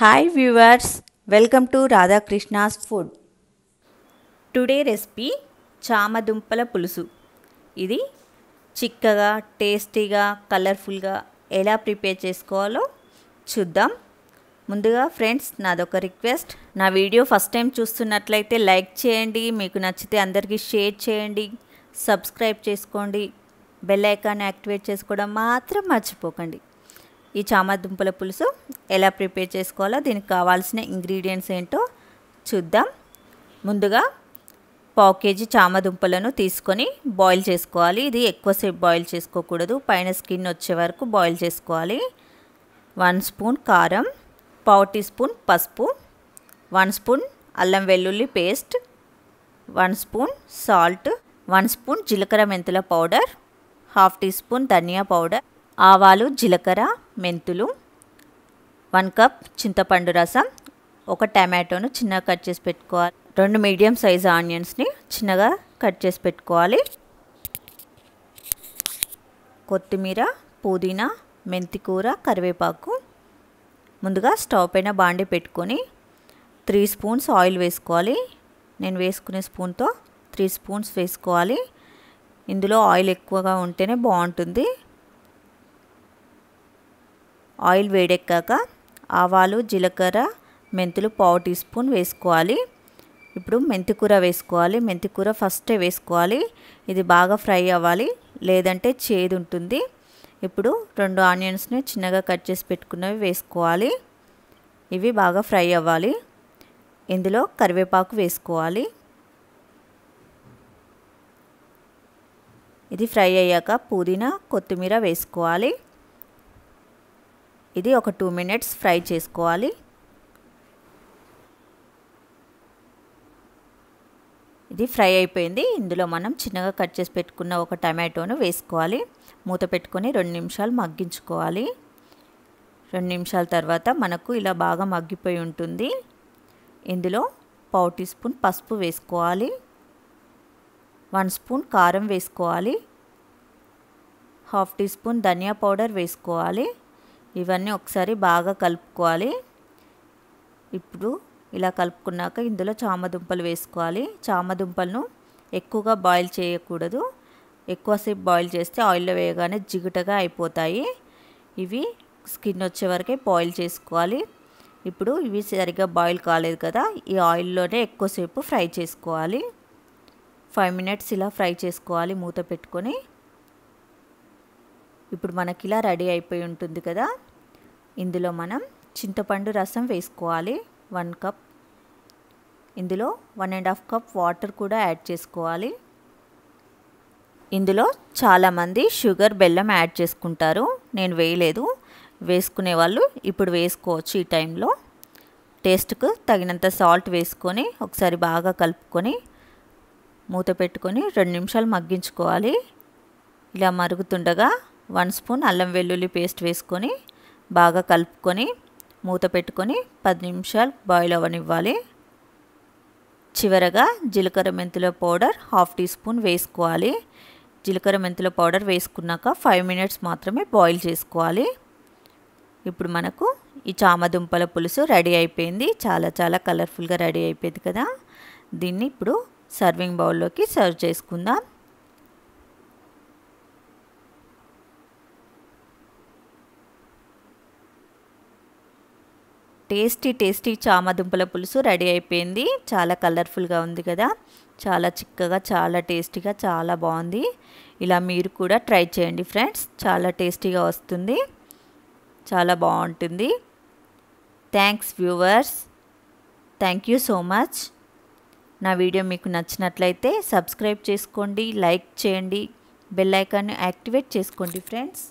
hi viewers welcome to Radhakrishna's food today recipe చామదుంపల పులుసు ఇది చిక్కగా టేస్టీగా కలర్ఫుల్గా ఎలా ప్రిపేర్ చేసుకోవాలో చూద్దాం ముందుగా ఫ్రెండ్స్ నాదొక రిక్వెస్ట్ నా వీడియో ఫస్ట్ టైం చూస్తున్నట్లయితే లైక్ చేయండి మీకు నచ్చితే అందరికీ షేర్ చేయండి సబ్స్క్రైబ్ చేసుకోండి బెల్ ఐకాన్ యాక్టివేట్ చేసుకోవడం మాత్రం మర్చిపోకండి ఈ చామదుంపల పులుసు ఎలా ప్రిపేర్ చేసుకోవాలో దీనికి కావాల్సిన ఇంగ్రీడియంట్స్ ఏంటో చూద్దాం ముందుగా పావు కేజీ చామదుంపలను తీసుకొని బాయిల్ చేసుకోవాలి ఇది ఎక్కువసేపు బాయిల్ చేసుకోకూడదు పైన స్కిన్ వచ్చే వరకు బాయిల్ చేసుకోవాలి వన్ స్పూన్ కారం పావు టీ స్పూన్ పసుపు వన్ స్పూన్ అల్లం వెల్లుల్లి paste one spoon salt one spoon జీలకర్ర మెంతుల పౌడర్ హాఫ్ టీ స్పూన్ ధనియా పౌడర్ ఆవాలు జీలకర్ర మెంతులు వన్ కప్ చింతపండు రసం ఒక టమాటోను చిన్నగా కట్ చేసి పెట్టుకోవాలి రెండు మీడియం సైజ్ ఆనియన్స్ని చిన్నగా కట్ చేసి పెట్టుకోవాలి కొత్తిమీర పుదీనా మెంతికూర కరివేపాకు ముందుగా స్టవ్ పైన బాండి పెట్టుకొని త్రీ స్పూన్స్ ఆయిల్ వేసుకోవాలి నేను వేసుకునే స్పూన్తో త్రీ స్పూన్స్ వేసుకోవాలి ఇందులో ఆయిల్ ఎక్కువగా ఉంటేనే బాగుంటుంది ఆయిల్ వేడెక్కాక ఆవాలు జీలకర్ర మెంతులు పావు టీ స్పూన్ వేసుకోవాలి ఇప్పుడు మెంతికూర వేసుకోవాలి మెంతికూర ఫస్టే వేసుకోవాలి ఇది బాగా ఫ్రై అవ్వాలి లేదంటే చేదు ఉంటుంది ఇప్పుడు రెండు ఆనియన్స్ని చిన్నగా కట్ చేసి పెట్టుకున్నవి వేసుకోవాలి ఇవి బాగా ఫ్రై అవ్వాలి ఇందులో కరివేపాకు వేసుకోవాలి ఇది ఫ్రై అయ్యాక పుదీనా కొత్తిమీర వేసుకోవాలి ఇది ఒక టూ మినిట్స్ ఫ్రై చేసుకోవాలి ఇది ఫ్రై అయిపోయింది ఇందులో మనం చిన్నగా కట్ చేసి పెట్టుకున్న ఒక టమాటోను వేసుకోవాలి మూత పెట్టుకొని రెండు నిమిషాలు మగ్గించుకోవాలి రెండు నిమిషాల తర్వాత మనకు ఇలా బాగా మగ్గిపోయి ఉంటుంది ఇందులో పావు టీ స్పూన్ పసుపు వేసుకోవాలి వన్ స్పూన్ కారం వేసుకోవాలి హాఫ్ టీ స్పూన్ ధనియా పౌడర్ వేసుకోవాలి ఇవన్నీ ఒకసారి బాగా కలుపుకోవాలి ఇప్పుడు ఇలా కలుపుకున్నాక ఇందులో చామదుంపలు వేసుకోవాలి చామదుంపలను ఎక్కువగా బాయిల్ చేయకూడదు ఎక్కువసేపు బాయిల్ చేస్తే ఆయిల్లో వేయగానే జిగుటగా అయిపోతాయి ఇవి స్కిన్ వచ్చే వరకే బాయిల్ చేసుకోవాలి ఇప్పుడు ఇవి సరిగ్గా బాయిల్ కాలేదు కదా ఈ ఆయిల్లోనే ఎక్కువసేపు ఫ్రై చేసుకోవాలి ఫైవ్ మినిట్స్ ఇలా ఫ్రై చేసుకోవాలి మూత పెట్టుకొని ఇప్పుడు మనకి ఇలా రెడీ అయిపోయి ఉంటుంది కదా ఇందులో మనం చింతపండు రసం వేసుకోవాలి వన్ కప్ ఇందులో one and half cup water కూడా యాడ్ చేసుకోవాలి ఇందులో చాలామంది షుగర్ బెల్లం యాడ్ చేసుకుంటారు నేను వేయలేదు వేసుకునే వాళ్ళు ఇప్పుడు వేసుకోవచ్చు ఈ టైంలో టేస్ట్కు తగినంత సాల్ట్ వేసుకొని ఒకసారి బాగా కలుపుకొని మూత పెట్టుకొని రెండు నిమిషాలు మగ్గించుకోవాలి ఇలా మరుగుతుండగా వన్ స్పూన్ అల్లం వెల్లుల్లి పేస్ట్ వేసుకొని బాగా కలుపుకొని మూత పెట్టుకొని పది నిమిషాలు బాయిల్ అవ్వనివ్వాలి చివరగా జీలకర్ర మెంతుల పౌడర్ హాఫ్ టీ స్పూన్ వేసుకోవాలి జీలకర్ర మెంతుల పౌడర్ వేసుకున్నాక ఫైవ్ మినిట్స్ మాత్రమే బాయిల్ చేసుకోవాలి ఇప్పుడు మనకు ఈ చామదుంపల పులుసు రెడీ అయిపోయింది చాలా చాలా కలర్ఫుల్గా రెడీ అయిపోయింది కదా దీన్ని ఇప్పుడు సర్వింగ్ బౌల్లోకి సర్వ్ చేసుకుందాం టేస్టీ టేస్టీ చామదుంపల పులుసు రెడీ అయిపోయింది చాలా కలర్ఫుల్గా ఉంది కదా చాలా చిక్కగా చాలా టేస్టీగా చాలా బాగుంది ఇలా మీరు కూడా ట్రై చేయండి ఫ్రెండ్స్ చాలా టేస్టీగా వస్తుంది చాలా బాగుంటుంది thanks viewers thank you so much నా వీడియో మీకు నచ్చినట్లయితే సబ్స్క్రైబ్ చేసుకోండి లైక్ చేయండి బెల్ యాక్టివేట్ చేసుకోండి ఫ్రెండ్స్